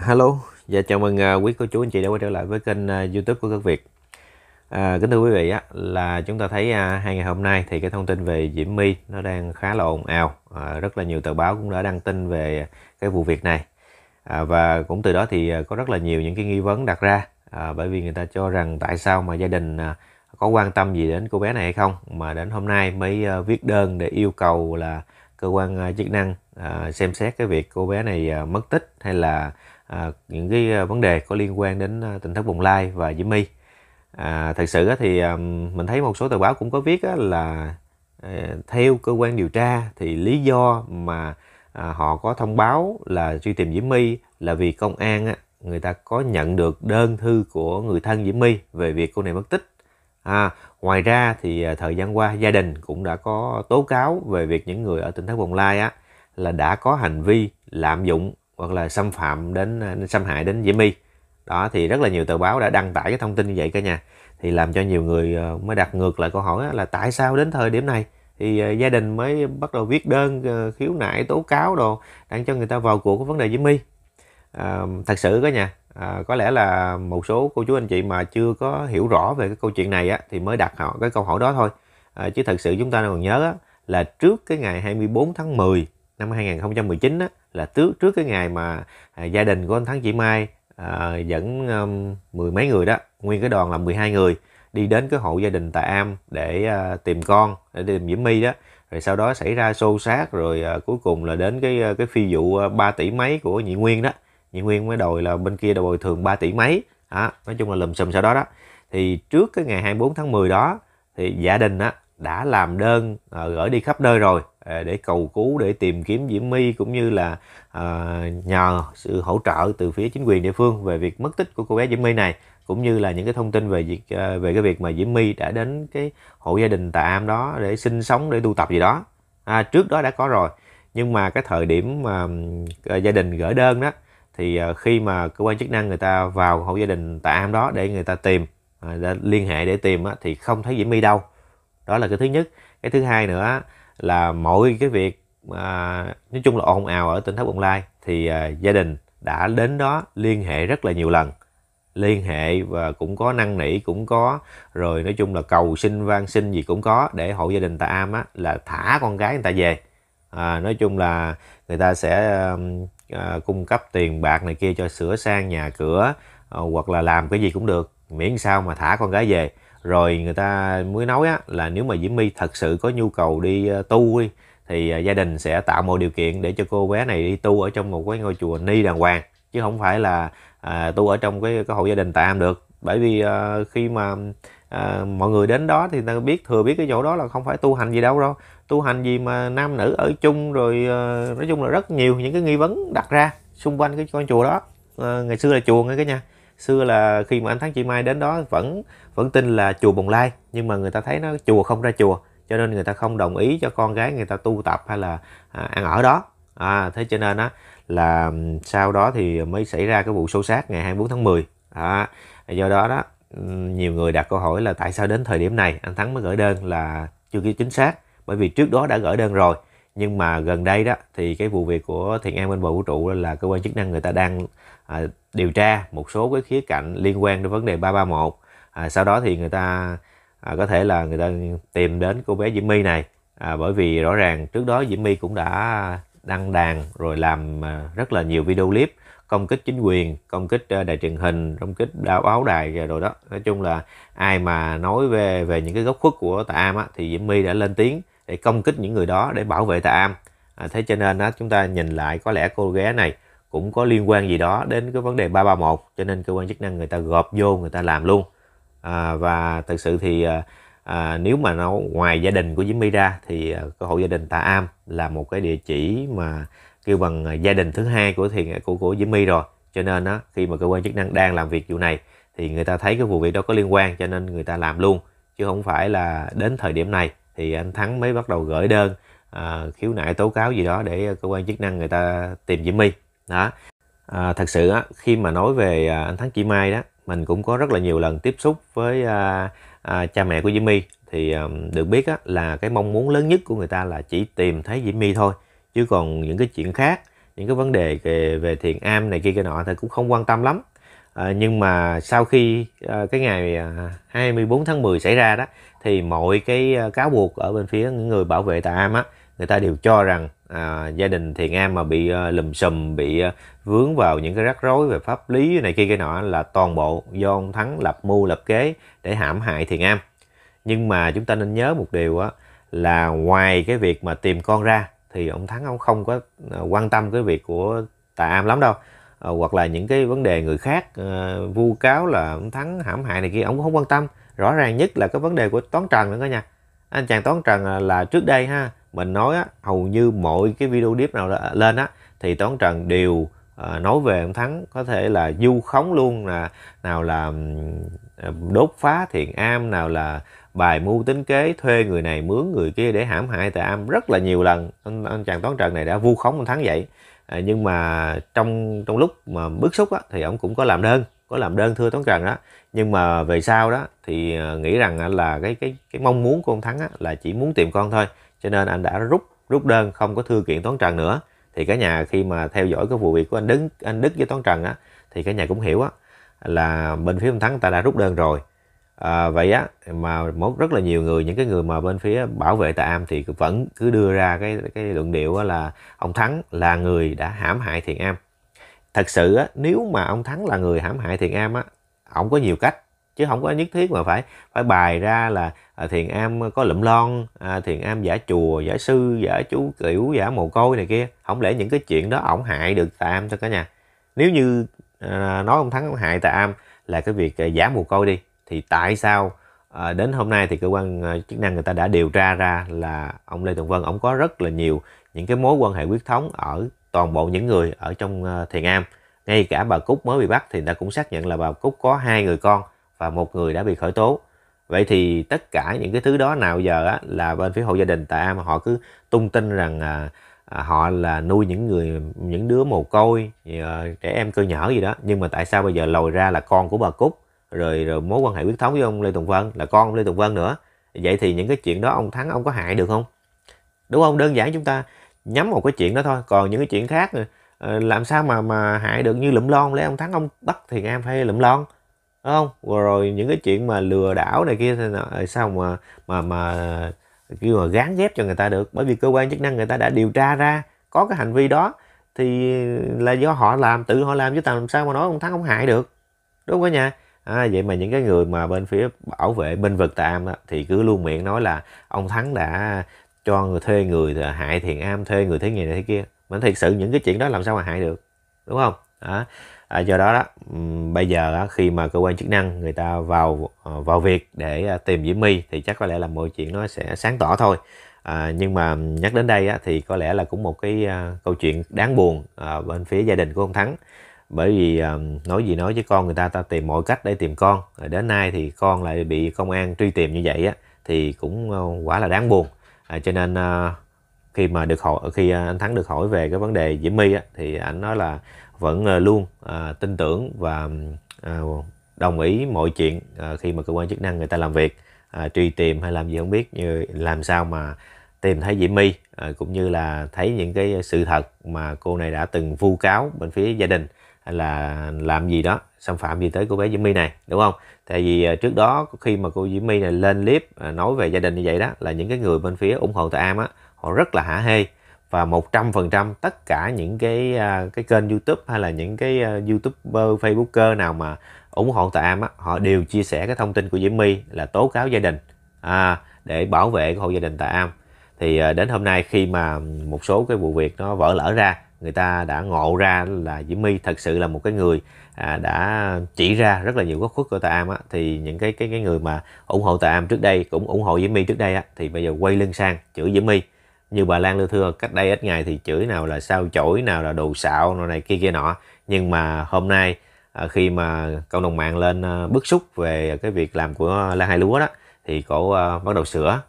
Hello, và dạ, chào mừng uh, quý cô chú anh chị đã quay trở lại với kênh uh, YouTube của các Việt. À, kính thưa quý vị á, là chúng ta thấy uh, hai ngày hôm nay thì cái thông tin về Diễm My nó đang khá là ồn ào, à, rất là nhiều tờ báo cũng đã đăng tin về cái vụ việc này à, và cũng từ đó thì có rất là nhiều những cái nghi vấn đặt ra à, bởi vì người ta cho rằng tại sao mà gia đình à, có quan tâm gì đến cô bé này hay không mà đến hôm nay mới à, viết đơn để yêu cầu là cơ quan à, chức năng à, xem xét cái việc cô bé này à, mất tích hay là À, những cái à, vấn đề có liên quan đến à, tỉnh thất bồng lai và diễm my à, thật sự thì mình thấy một số tờ báo cũng có viết là theo cơ quan điều tra thì lý do mà họ có thông báo là truy tìm diễm my là vì công an người ta có nhận được đơn thư của người thân diễm my về việc cô này mất tích à, ngoài ra thì thời gian qua gia đình cũng đã có tố cáo về việc những người ở tỉnh thất bồng lai á là đã có hành vi lạm dụng hoặc là xâm phạm đến ờ, xâm hại đến Diễm My đó thì rất là nhiều tờ báo đã đăng tải cái thông tin như vậy cả nhà thì làm cho nhiều người ờ, mới đặt ngược lại câu hỏi là tại sao đến thời điểm này thì ờ, gia đình mới bắt đầu viết đơn khiếu nại tố cáo đồ đang cho người ta vào cuộc cái vấn đề Diễm My à, thật sự cả nhà à, có lẽ là một số cô chú anh chị mà chưa có hiểu rõ về cái câu chuyện này á, thì mới đặt họ cái câu hỏi đó thôi à, chứ thật sự chúng ta còn nhớ á, là trước cái ngày 24 tháng 10 năm 2019 á, là trước trước cái ngày mà à, gia đình của anh Thắng chị Mai à, dẫn um, mười mấy người đó nguyên cái đoàn là 12 người đi đến cái hộ gia đình tại Am để à, tìm con để tìm Diễm My đó rồi sau đó xảy ra xô xát rồi à, cuối cùng là đến cái à, cái phi vụ 3 à, tỷ mấy của nhị Nguyên đó nhị Nguyên mới đòi là bên kia đòi bồi thường 3 tỷ mấy đó, nói chung là lùm xùm sau đó đó thì trước cái ngày 24 tháng 10 đó thì gia đình á, đã làm đơn à, gửi đi khắp nơi rồi À, để cầu cứu để tìm kiếm Diễm My cũng như là à, nhờ sự hỗ trợ từ phía chính quyền địa phương về việc mất tích của cô bé Diễm My này cũng như là những cái thông tin về việc à, về cái việc mà Diễm My đã đến cái hộ gia đình Tạ Am đó để sinh sống để tu tập gì đó à, trước đó đã có rồi nhưng mà cái thời điểm mà à, gia đình gửi đơn đó thì khi mà cơ quan chức năng người ta vào hộ gia đình Tạ Am đó để người ta tìm để liên hệ để tìm thì không thấy Diễm My đâu đó là cái thứ nhất cái thứ hai nữa là mọi cái việc à, nói chung là ồn ào ở tỉnh Thất Bồng Lai thì à, gia đình đã đến đó liên hệ rất là nhiều lần liên hệ và cũng có năn nỉ cũng có rồi nói chung là cầu xin van xin gì cũng có để hộ gia đình Tà Am á, là thả con gái người ta về à, nói chung là người ta sẽ à, cung cấp tiền bạc này kia cho sửa sang nhà cửa à, hoặc là làm cái gì cũng được miễn sao mà thả con gái về rồi người ta mới nói á, là nếu mà Diễm My thật sự có nhu cầu đi ờ, tu đi thì ờ, gia đình sẽ tạo mọi điều kiện để cho cô bé này đi tu ở trong một cái ngôi chùa ni đàng hoàng chứ không phải là à, tu ở trong cái cái hộ gia đình tạm được bởi vì à, khi mà à, mọi người đến đó thì ta biết thừa biết cái chỗ đó là không phải tu hành gì đâu đâu tu hành gì mà nam nữ ở chung rồi à, nói chung là rất nhiều những cái nghi vấn đặt ra xung quanh cái con chùa đó à, ngày xưa là chùa ngay cái nhà xưa là khi mà anh thắng chị mai đến đó vẫn vẫn tin là chùa bồng lai nhưng mà người ta thấy nó chùa không ra chùa cho nên người ta không đồng ý cho con gái người ta tu tập hay là à, ăn ở đó à, thế cho nên á là sau đó thì mới xảy ra cái vụ xô xát ngày 24 tháng 10 à, do đó đó nhiều người đặt câu hỏi là tại sao đến thời điểm này anh thắng mới gửi đơn là chưa kia chính xác bởi vì trước đó đã gửi đơn rồi nhưng mà gần đây đó thì cái vụ việc của thiện an bên bầu vũ trụ là cơ quan chức năng người ta đang à, điều tra một số cái khía cạnh liên quan đến vấn đề 331 à, sau đó thì người ta à, có thể là người ta tìm đến cô bé Diễm My này à, bởi vì rõ ràng trước đó Diễm My cũng đã đăng đàn rồi làm à, rất là nhiều video clip công kích chính quyền công kích à, đài truyền hình công kích đào báo đài rồi đó nói chung là ai mà nói về về những cái góc khuất của tạ am á, thì diễm my đã lên tiếng để công kích những người đó để bảo vệ tạ am à, thế cho nên á, chúng ta nhìn lại có lẽ cô bé này cũng có liên quan gì đó đến cái vấn đề 331 cho nên cơ quan chức năng người ta gộp vô người ta làm luôn à, và thực sự thì à, à, nếu mà nó ngoài gia đình của Diễm My ra thì à, cái hộ gia đình Tạ Am là một cái địa chỉ mà kêu bằng gia đình thứ hai của thiền của của Diễm My rồi cho nên đó khi mà cơ quan chức năng đang làm việc vụ này thì người ta thấy cái vụ việc đó có liên quan cho nên người ta làm luôn chứ không phải là đến thời điểm này thì anh Thắng mới bắt đầu gửi đơn à, khiếu nại tố cáo gì đó để cơ quan chức năng người ta tìm Diễm My đó à, thật sự á, khi mà nói về à, anh Thắng Chị Mai đó mình cũng có rất là nhiều lần tiếp xúc với à, à, cha mẹ của Diễm My thì à, được biết á, là cái mong muốn lớn nhất của người ta là chỉ tìm thấy Diễm My thôi chứ còn những cái chuyện khác những cái vấn đề về, về thiền am này kia kia nọ thì cũng không quan tâm lắm à, nhưng mà sau khi à, cái ngày 24 à, tháng 10 xảy ra đó thì mọi cái à, cáo buộc ở bên phía những người bảo vệ tại am á người ta đều cho rằng à, gia đình thiền an mà bị uh, lùm xùm bị uh, vướng vào những cái rắc rối về pháp lý này kia cái nọ là toàn bộ do ông thắng lập mưu lập kế để hãm hại thiền am. nhưng mà chúng ta nên nhớ một điều á là ngoài cái việc mà tìm con ra thì ông thắng ông không có ờ, quan tâm cái việc của tà am lắm đâu à, hoặc là những cái vấn đề người khác uh, vu cáo là ông thắng hãm hại này kia ông cũng không quan tâm rõ ràng nhất là cái vấn đề của toán trần nữa cả nhà anh chàng toán trần là trước đây ha mình nói á, hầu như mọi cái video clip nào lên á thì toán trần đều à, nói về ông thắng có thể là du khống luôn là nào là ờ, đốt phá thiện am nào là bài mưu tính kế thuê người này mướn người kia để hãm hại tà am rất là nhiều lần anh, anh chàng toán trần này đã vu khống ông thắng vậy à, nhưng mà trong trong lúc mà bức xúc á, thì ông cũng có làm đơn có làm đơn thưa toán trần đó nhưng mà về sau đó thì nghĩ rằng là cái cái cái mong muốn của ông thắng á, là chỉ muốn tìm con thôi cho nên anh đã rút rút đơn không có thư kiện toán trần nữa thì cả nhà khi mà theo dõi cái vụ việc của anh Đức anh Đức với toán trần á thì cả nhà cũng hiểu á là bên phía ông Thắng ta đã rút đơn rồi à, vậy á mà một rất là nhiều người những cái người mà bên phía bảo vệ Tạ Am thì vẫn cứ đưa ra cái cái luận điệu là ông Thắng là người đã hãm hại Thiện Am thật sự á nếu mà ông Thắng là người hãm hại Thiện Am á ông có nhiều cách chứ không có nhất thiết mà phải phải bài ra là à, thiền am có lụm lon à, thiền am giả chùa giả sư giả chú kiểu giả mồ côi này kia không lẽ những cái chuyện đó ổng hại được tà am cho cả nhà nếu như à, nói ông thắng ông hại tà am là cái việc à, giả mồ côi đi thì tại sao à, đến hôm nay thì cơ quan à, chức năng người ta đã điều tra ra là ông lê tùng vân ổng có rất là nhiều những cái mối quan hệ huyết thống ở toàn bộ những người ở trong à, thiền am ngay cả bà cúc mới bị bắt thì người ta cũng xác nhận là bà cúc có hai người con và một người đã bị khởi tố vậy thì tất cả những cái thứ đó nào giờ á, là bên phía hộ gia đình tại mà họ cứ tung tin rằng à, à, họ là nuôi những người những đứa mồ côi ờ, trẻ em cơ nhở gì đó nhưng mà tại sao bây giờ lòi ra là con của bà cúc rồi, rồi mối quan hệ huyết thống với ông lê tùng vân là con ông lê tùng vân nữa vậy thì những cái chuyện đó ông thắng ông có hại được không đúng không đơn giản chúng ta nhắm một cái chuyện đó thôi còn những cái chuyện khác ờ, ờ, làm sao mà mà hại được như lụm lon lấy ông thắng ông bắt thì am phải lụm lon Đúng không rồi, rồi những cái chuyện mà lừa đảo này kia thì à, sao mà mà mà kêu mà gán ghép cho người ta được bởi vì cơ quan chức năng người ta đã điều tra ra có cái hành vi đó thì là do họ làm tự họ làm chứ làm sao mà nói ông thắng ông hại được đúng không cả nhà à, vậy mà những cái người mà bên phía bảo vệ bên vực tà am đó, thì cứ luôn miệng nói là ông thắng đã cho người thuê người hại thiền am thuê người thế này thế kia mà thật sự những cái chuyện đó làm sao mà hại được đúng không đó. À, do đó đó bây giờ đó, khi mà cơ quan chức năng người ta vào ờ, vào việc để à, tìm Diễm My thì chắc có lẽ là mọi chuyện nó sẽ sáng tỏ thôi à, nhưng mà nhắc đến đây á, thì có lẽ là cũng một cái uh, câu chuyện đáng buồn uh, bên phía gia đình của ông Thắng bởi vì uh, nói gì nói với con người ta ta tìm mọi cách để tìm con Rồi đến nay thì con lại bị công an truy tìm như vậy á, thì cũng uh, quả là đáng buồn à, cho nên uh, khi mà được hỏi khi anh Thắng được hỏi về cái vấn đề Diễm My á, thì anh nói là vẫn ờ, luôn à, tin tưởng và à, đồng ý mọi chuyện à, khi mà cơ quan chức năng người ta làm việc à, truy tìm hay làm gì không biết như làm sao mà tìm thấy Diễm My à, cũng như là thấy những cái sự thật mà cô này đã từng vu cáo bên phía gia đình là làm gì đó xâm phạm gì tới cô bé Diễm My này đúng không? Tại vì à, trước đó khi mà cô Diễm My này lên clip à, nói về gia đình như vậy đó là những cái người bên phía ủng hộ Tạ Am á họ rất là hả hê và 100% tất cả những cái à, cái kênh YouTube hay là những cái à, YouTuber, Facebooker nào mà ủng hộ Tạ Am á, họ đều chia sẻ cái thông tin của Diễm My là tố cáo gia đình à, để bảo vệ cái hộ gia đình Tạ Am. Thì à, đến hôm nay khi mà một số cái vụ việc nó vỡ lỡ ra, người ta đã ngộ ra là Diễm My thật sự là một cái người à, đã chỉ ra rất là nhiều góc khuất của Tạ Am á, thì những cái cái cái người mà ủng hộ Tạ Am trước đây cũng ủng hộ Diễm My trước đây á, thì bây giờ quay lưng sang chửi Diễm My như bà Lan đưa thưa cách đây ít ngày thì chửi nào là sao chổi nào là đồ xạo nào này kia kia nọ nhưng mà hôm nay à, khi mà cộng đồng mạng lên à, bức xúc về cái việc làm của Lan Hai Lúa đó thì cổ à, bắt đầu sửa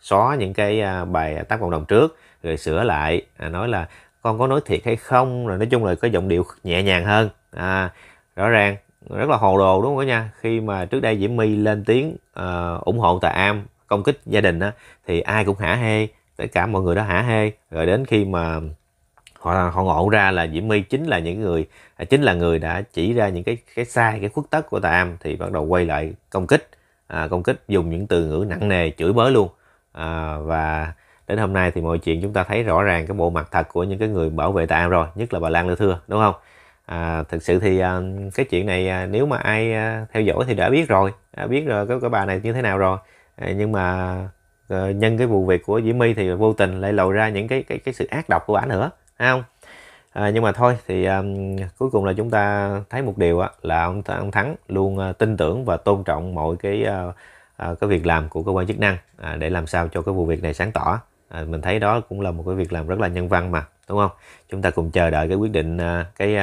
xóa những cái bài tác cộng đồng trước rồi sửa lại nói là con có nói thiệt hay không rồi nói chung là có giọng điệu nhẹ nhàng hơn à, rõ ràng rất là hồ đồ đúng không nha khi mà trước đây diễm my lên tiếng uh, ủng hộ tà am công kích gia đình á, thì ai cũng hả hê tất cả mọi người đó hả hê rồi đến khi mà họ họ ngộ ra là Diễm My chính là những người à, chính là người đã chỉ ra những cái cái sai cái khuất tất của Tà Am thì bắt đầu quay lại công kích à, công kích dùng những từ ngữ nặng nề chửi bới luôn à, và đến hôm nay thì mọi chuyện chúng ta thấy rõ ràng cái bộ mặt thật của những cái người bảo vệ Tà Am rồi nhất là bà Lan Lê Thưa đúng không à, thực sự thì à, cái chuyện này à, nếu mà ai theo dõi thì đã biết rồi đã biết rồi cái, cái bà này như thế nào rồi à, nhưng mà Ờ, nhân cái vụ việc của Diễm My thì vô tình lại lộ ra những cái cái cái sự ác độc của ảnh nữa thấy không à, nhưng mà thôi thì um, cuối cùng là chúng ta thấy một điều á, là ông, ông Thắng luôn uh, tin tưởng và tôn trọng mọi cái uh, uh, cái việc làm của cơ quan chức năng uh, để làm sao cho cái vụ việc này sáng tỏ à, mình thấy đó cũng là một cái việc làm rất là nhân văn mà đúng không chúng ta cùng chờ đợi cái quyết định cái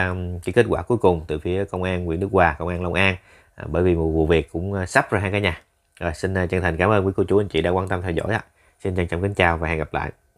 cái kết quả cuối cùng từ phía công an huyện Đức Hòa công an Long An à, bởi vì một vụ việc cũng sắp rồi hai cả nhà rồi, xin à, chân thành cảm ơn quý cô chú anh chị đã quan tâm theo dõi ạ. Xin chân trọng kính chào và hẹn gặp lại.